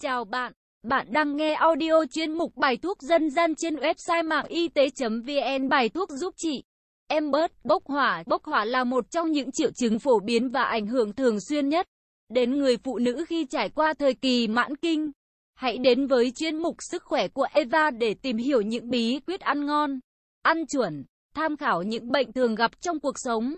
Chào bạn, bạn đang nghe audio chuyên mục bài thuốc dân gian trên website mạng y tế.vn bài thuốc giúp chị. Em bớt, bốc hỏa, bốc hỏa là một trong những triệu chứng phổ biến và ảnh hưởng thường xuyên nhất đến người phụ nữ khi trải qua thời kỳ mãn kinh. Hãy đến với chuyên mục sức khỏe của Eva để tìm hiểu những bí quyết ăn ngon, ăn chuẩn, tham khảo những bệnh thường gặp trong cuộc sống,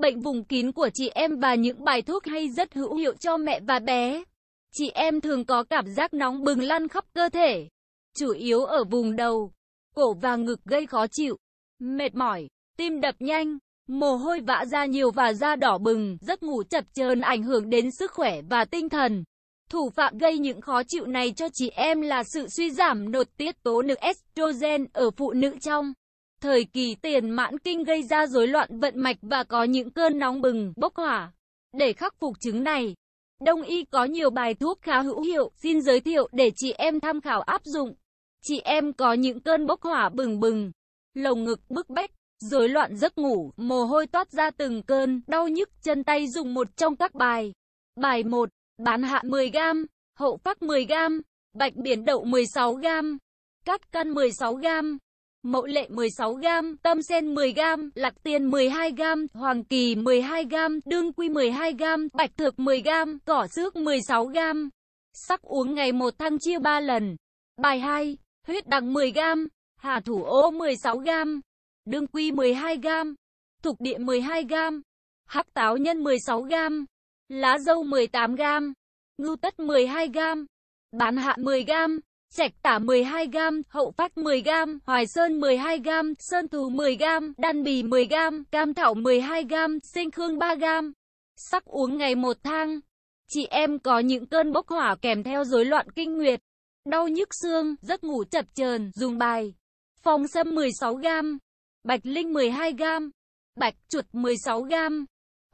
bệnh vùng kín của chị em và những bài thuốc hay rất hữu hiệu cho mẹ và bé. Chị em thường có cảm giác nóng bừng lan khắp cơ thể, chủ yếu ở vùng đầu, cổ và ngực gây khó chịu, mệt mỏi, tim đập nhanh, mồ hôi vã ra nhiều và da đỏ bừng, giấc ngủ chập chờn ảnh hưởng đến sức khỏe và tinh thần. Thủ phạm gây những khó chịu này cho chị em là sự suy giảm nội tiết tố nữ estrogen ở phụ nữ trong thời kỳ tiền mãn kinh gây ra rối loạn vận mạch và có những cơn nóng bừng, bốc hỏa. Để khắc phục chứng này, Đông y có nhiều bài thuốc khá hữu hiệu, xin giới thiệu để chị em tham khảo áp dụng. Chị em có những cơn bốc hỏa bừng bừng, lồng ngực bức bách, rối loạn giấc ngủ, mồ hôi toát ra từng cơn, đau nhức chân tay dùng một trong các bài. Bài 1, bán hạ 10g, hậu phát 10g, bạch biển đậu 16g, cát căn 16g, mậu lệ 16g, tâm sen 10g, lạc tiên 12g, hoàng kỳ 12g, đương quy 12g, bạch thực 10g, cỏ xước 16g. Sắc uống ngày 1 tháng chia 3 lần. Bài 2. Huyết đằng 10g, hà thủ ô 16g, đương quy 12g, thục địa 12g, hắc táo nhân 16g, lá dâu 18g, ngưu tất 12g, bán hạ 10g. Trạch tả 12g, hậu phát 10g, hoài sơn 12g, sơn thù 10g, đan bì 10g, cam thảo 12g, sinh khương 3g. Sắc uống ngày một thang. Chị em có những cơn bốc hỏa kèm theo rối loạn kinh nguyệt, đau nhức xương, giấc ngủ chập chờn, dùng bài. phong sâm 16g, bạch linh 12g, bạch chuột 16g,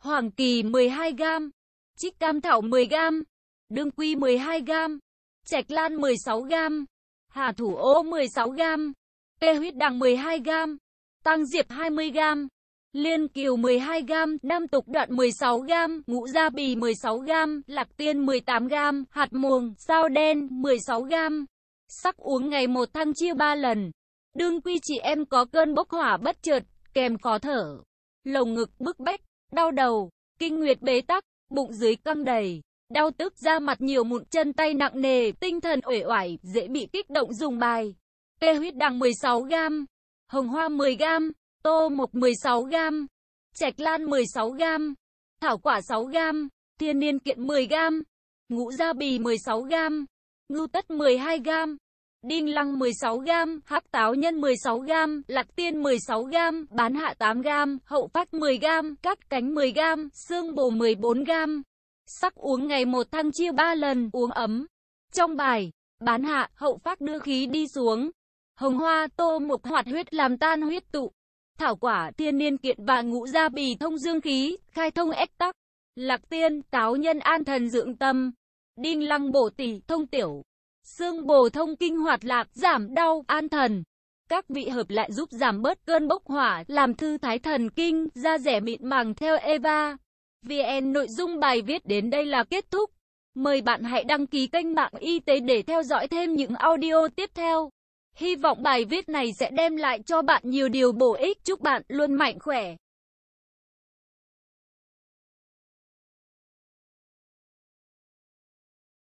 hoàng kỳ 12g, trích cam thảo 10g, đương quy 12g. Trạch lan 16g, Hà thủ ô 16g, Tê huyết đằng 12g, Tăng diệp 20g, Liên kiều 12g, Nam tục đoạn 16g, Ngũ gia bì 16g, Lạc tiên 18g, Hạt muồng, Sao đen 16g. Sắc uống ngày một thăng chia 3 lần. Đương quy chị em có cơn bốc hỏa bất chợt, kèm khó thở, lồng ngực bức bách, đau đầu, kinh nguyệt bế tắc, bụng dưới căng đầy đau tức ra mặt nhiều mụn chân tay nặng nề, tinh thần uể oải, dễ bị kích động dùng bài. Kê huyết đằng 16g, hồng hoa 10g, tô mộc 16g, trạch lan 16g, thảo quả 6g, thiên niên kiện 10g, ngũ gia bì 16g, ngưu tất 12g, đinh lăng 16g, hắc táo nhân 16g, lạc tiên 16g, bán hạ 8g, hậu phát 10g, cắt cánh 10g, xương bồ 14g. Sắc uống ngày một thăng chia ba lần, uống ấm. Trong bài, bán hạ, hậu phát đưa khí đi xuống. Hồng hoa, tô mục hoạt huyết làm tan huyết tụ. Thảo quả, thiên niên kiện và ngũ gia bì thông dương khí, khai thông ếch tắc. Lạc tiên, táo nhân an thần dưỡng tâm. Đinh lăng bổ tỷ, thông tiểu. Xương bổ thông kinh hoạt lạc, giảm đau, an thần. Các vị hợp lại giúp giảm bớt cơn bốc hỏa, làm thư thái thần kinh, da rẻ mịn màng theo Eva vn nội dung bài viết đến đây là kết thúc. Mời bạn hãy đăng ký kênh mạng y tế để theo dõi thêm những audio tiếp theo. Hy vọng bài viết này sẽ đem lại cho bạn nhiều điều bổ ích. Chúc bạn luôn mạnh khỏe.